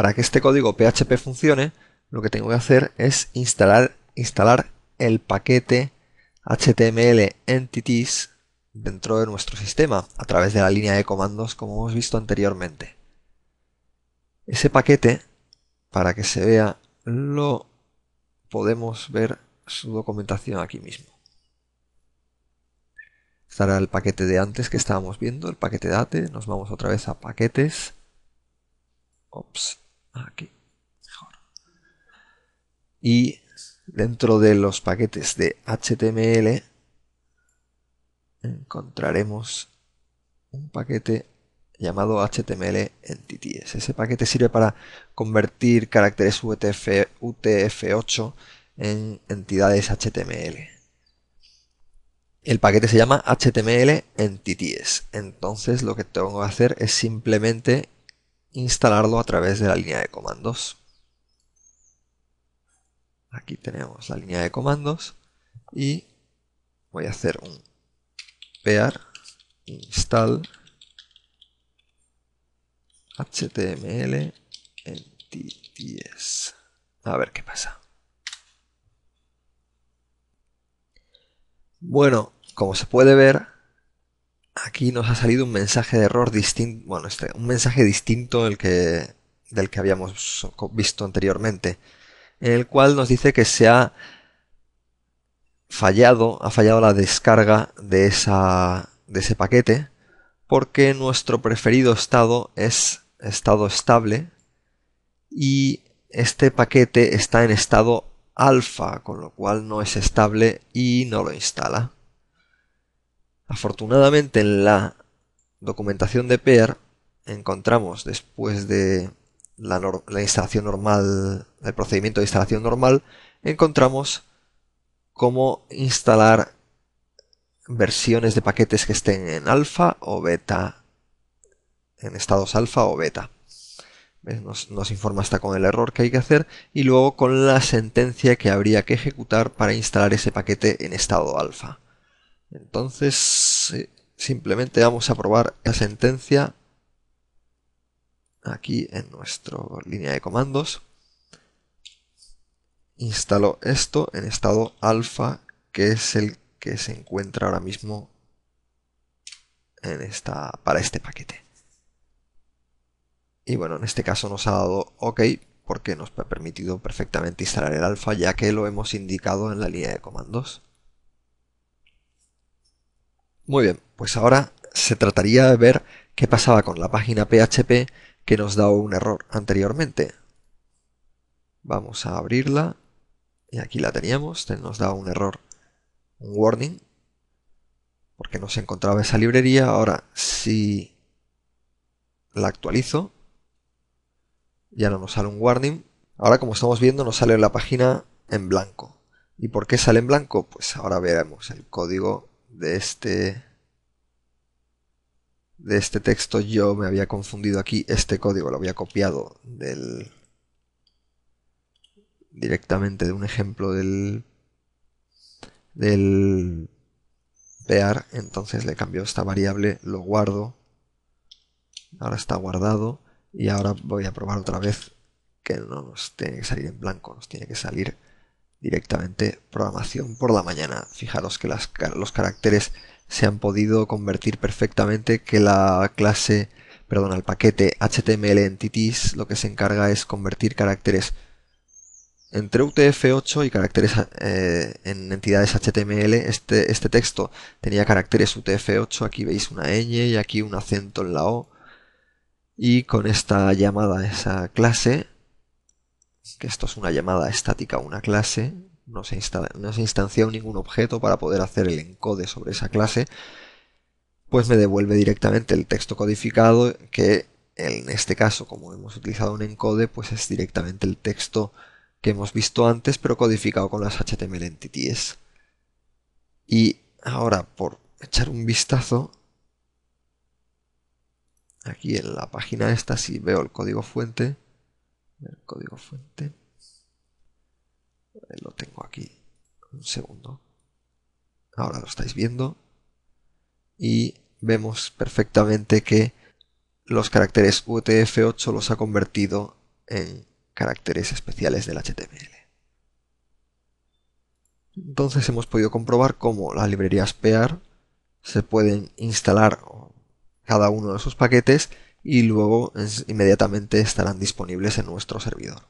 Para que este código PHP funcione, lo que tengo que hacer es instalar, instalar el paquete HTML entities dentro de nuestro sistema a través de la línea de comandos como hemos visto anteriormente. Ese paquete, para que se vea, lo podemos ver su documentación aquí mismo. Estará el paquete de antes que estábamos viendo, el paquete date. Nos vamos otra vez a paquetes. Ops. Aquí. Mejor. Y dentro de los paquetes de HTML encontraremos un paquete llamado HTML Entities. Ese paquete sirve para convertir caracteres UTF, UTF8 en entidades HTML. El paquete se llama HTML Entities. Entonces lo que tengo que hacer es simplemente instalarlo a través de la línea de comandos. Aquí tenemos la línea de comandos y voy a hacer un pear install html A ver qué pasa. Bueno, como se puede ver, aquí nos ha salido un mensaje de error distinto, este, un mensaje distinto del que, del que habíamos visto anteriormente, en el cual nos dice que se ha fallado, ha fallado la descarga de, de ese paquete, porque nuestro preferido estado es estado estable y este paquete está en estado alfa, con lo cual no es estable y no lo instala. Afortunadamente en la documentación de PEAR encontramos después de la, instalación normal, procedimiento de instalación normal, encontramos cómo instalar versiones de paquetes que estén en alfa o beta, en estados alfa o beta. nos, informa hasta con el error que hay que hacer y luego con la sentencia que habría que ejecutar para instalar ese paquete en estado alfa. Entonces, eh, simplemente vamos a probar la sentencia aquí en nuestra línea de comandos. Instalo esto en estado alfa, que es el que se encuentra ahora mismo en para este paquete. Y bueno, en este caso nos ha dado OK porque nos ha permitido perfectamente instalar el alfa ya que lo hemos indicado en la línea de comandos. Muy bien, pues ahora se trataría de ver qué pasaba con la página PHP que nos daba un error anteriormente. Vamos a abrirla y aquí la teníamos, nos daba un error, un warning, porque no se encontraba esa librería. Ahora si la actualizo, ya no nos sale un warning. Ahora como estamos viendo nos sale la página en blanco. ¿Y por qué sale en blanco? Pues ahora veremos el código de este de este texto yo me había confundido aquí este código lo había copiado del directamente de un ejemplo del del pear entonces le cambio esta variable lo guardo ahora está guardado y ahora voy a probar otra vez que no nos tiene que salir en blanco nos tiene que salir directamente programación por la mañana. Fijaros que los caracteres se han podido convertir perfectamente, que la clase, perdón, al paquete HTML entities lo que se encarga es convertir caracteres entre UTF-8 y caracteres eh, en entidades HTML. Este, este texto tenía caracteres UTF-8, aquí veis una ñ y aquí un acento en la O. Y con esta llamada a esa clase que esto es una llamada estática a una clase, no se, ha no instancia ningún objeto para poder hacer el encode sobre esa clase, pues me devuelve directamente el texto codificado que en este caso, como hemos utilizado un encode, pues es directamente el texto que hemos visto antes, pero codificado con las HTML entities. Y ahora, por echar un vistazo, aquí en la página esta, si veo el código fuente, el código fuente eh, lo tengo aquí un segundo ahora lo estáis viendo y vemos perfectamente que los caracteres UTF-8 los ha convertido en caracteres especiales del HTML. Entonces hemos podido comprobar cómo las librerías PEAR se pueden instalar cada uno de sus paquetes y luego inmediatamente estarán disponibles en nuestro servidor.